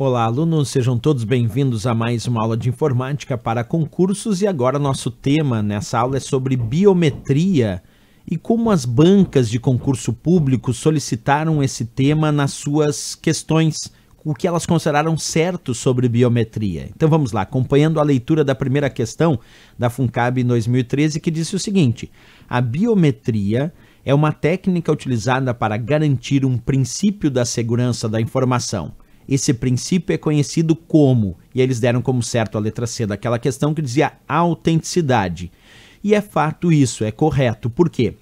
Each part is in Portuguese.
Olá, alunos, sejam todos bem-vindos a mais uma aula de informática para concursos e agora nosso tema nessa aula é sobre biometria e como as bancas de concurso público solicitaram esse tema nas suas questões, o que elas consideraram certo sobre biometria. Então vamos lá, acompanhando a leitura da primeira questão da Funcab 2013 que disse o seguinte: a biometria é uma técnica utilizada para garantir um princípio da segurança da informação esse princípio é conhecido como, e eles deram como certo a letra C daquela questão que dizia autenticidade. E é fato isso, é correto. Por quê?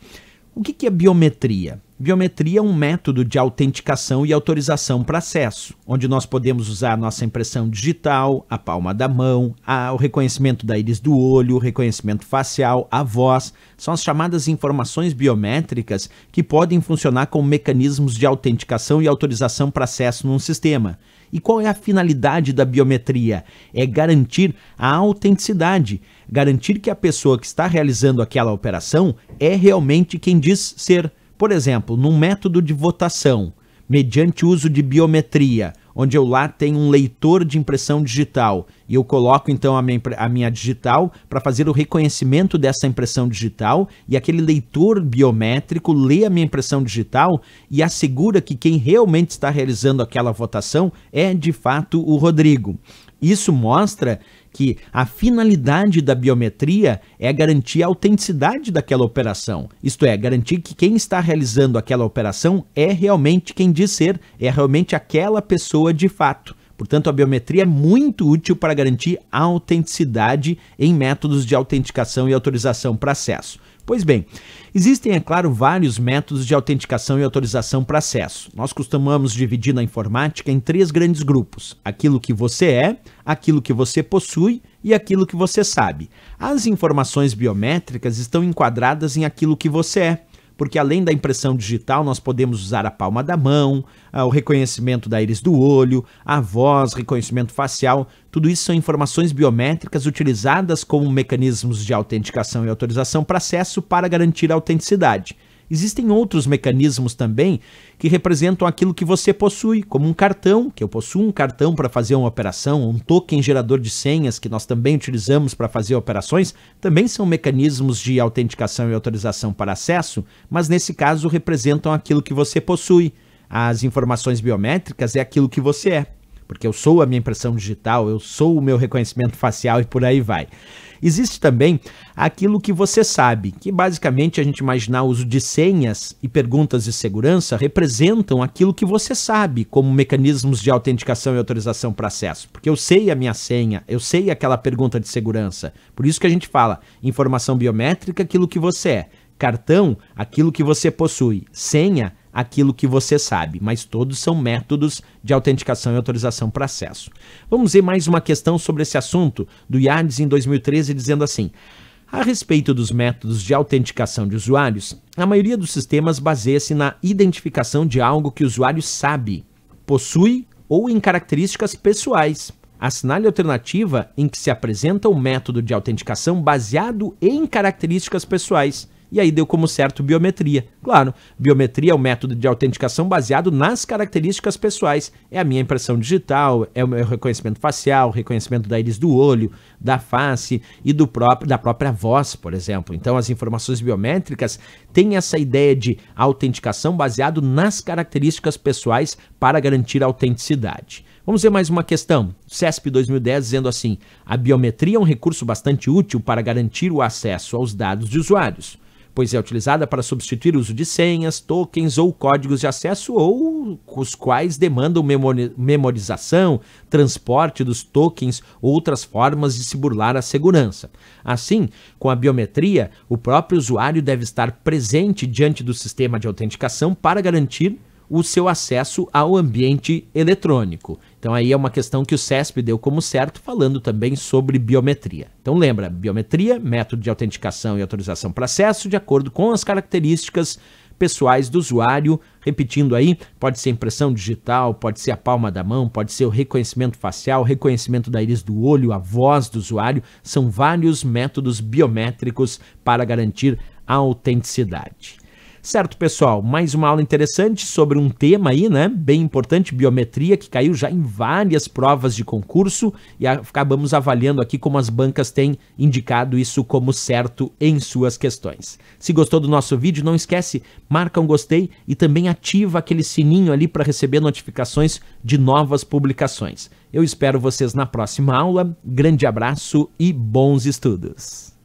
O que, que é biometria? Biometria é um método de autenticação e autorização para acesso, onde nós podemos usar nossa impressão digital, a palma da mão, a, o reconhecimento da íris do olho, o reconhecimento facial, a voz. São as chamadas informações biométricas que podem funcionar como mecanismos de autenticação e autorização para acesso num sistema. E qual é a finalidade da biometria? É garantir a autenticidade, garantir que a pessoa que está realizando aquela operação é realmente quem diz ser. Por exemplo, num método de votação, mediante uso de biometria, onde eu lá tenho um leitor de impressão digital e eu coloco então a minha, a minha digital para fazer o reconhecimento dessa impressão digital e aquele leitor biométrico lê a minha impressão digital e assegura que quem realmente está realizando aquela votação é de fato o Rodrigo. Isso mostra que a finalidade da biometria é garantir a autenticidade daquela operação, isto é, garantir que quem está realizando aquela operação é realmente quem diz ser, é realmente aquela pessoa de fato. Portanto, a biometria é muito útil para garantir a autenticidade em métodos de autenticação e autorização para acesso. Pois bem, existem, é claro, vários métodos de autenticação e autorização para acesso. Nós costumamos dividir na informática em três grandes grupos: aquilo que você é, aquilo que você possui e aquilo que você sabe. As informações biométricas estão enquadradas em aquilo que você é porque além da impressão digital, nós podemos usar a palma da mão, ah, o reconhecimento da íris do olho, a voz, reconhecimento facial, tudo isso são informações biométricas utilizadas como mecanismos de autenticação e autorização para acesso para garantir a autenticidade. Existem outros mecanismos também que representam aquilo que você possui, como um cartão, que eu possuo um cartão para fazer uma operação, um token gerador de senhas que nós também utilizamos para fazer operações, também são mecanismos de autenticação e autorização para acesso, mas nesse caso representam aquilo que você possui. As informações biométricas é aquilo que você é, porque eu sou a minha impressão digital, eu sou o meu reconhecimento facial e por aí vai. Existe também aquilo que você sabe, que basicamente a gente imaginar o uso de senhas e perguntas de segurança representam aquilo que você sabe como mecanismos de autenticação e autorização para acesso. Porque eu sei a minha senha, eu sei aquela pergunta de segurança. Por isso que a gente fala informação biométrica, aquilo que você é. Cartão, aquilo que você possui. Senha, aquilo que você sabe, mas todos são métodos de autenticação e autorização para acesso. Vamos ver mais uma questão sobre esse assunto do IADES em 2013, dizendo assim. A respeito dos métodos de autenticação de usuários, a maioria dos sistemas baseia-se na identificação de algo que o usuário sabe, possui ou em características pessoais. Assinale a alternativa em que se apresenta o um método de autenticação baseado em características pessoais. E aí deu como certo biometria. Claro, biometria é um método de autenticação baseado nas características pessoais. É a minha impressão digital, é o meu reconhecimento facial, reconhecimento da íris do olho, da face e do próprio, da própria voz, por exemplo. Então as informações biométricas têm essa ideia de autenticação baseado nas características pessoais para garantir a autenticidade. Vamos ver mais uma questão. CESP 2010 dizendo assim: a biometria é um recurso bastante útil para garantir o acesso aos dados de usuários pois é utilizada para substituir o uso de senhas, tokens ou códigos de acesso ou os quais demandam memorização, transporte dos tokens ou outras formas de se burlar a segurança. Assim, com a biometria, o próprio usuário deve estar presente diante do sistema de autenticação para garantir o seu acesso ao ambiente eletrônico. Então aí é uma questão que o CESP deu como certo, falando também sobre biometria. Então lembra, biometria, método de autenticação e autorização para acesso de acordo com as características pessoais do usuário, repetindo aí, pode ser impressão digital, pode ser a palma da mão, pode ser o reconhecimento facial, reconhecimento da íris do olho, a voz do usuário, são vários métodos biométricos para garantir a autenticidade. Certo, pessoal, mais uma aula interessante sobre um tema aí, né? Bem importante, biometria, que caiu já em várias provas de concurso e acabamos avaliando aqui como as bancas têm indicado isso como certo em suas questões. Se gostou do nosso vídeo, não esquece, marca um gostei e também ativa aquele sininho ali para receber notificações de novas publicações. Eu espero vocês na próxima aula. Grande abraço e bons estudos!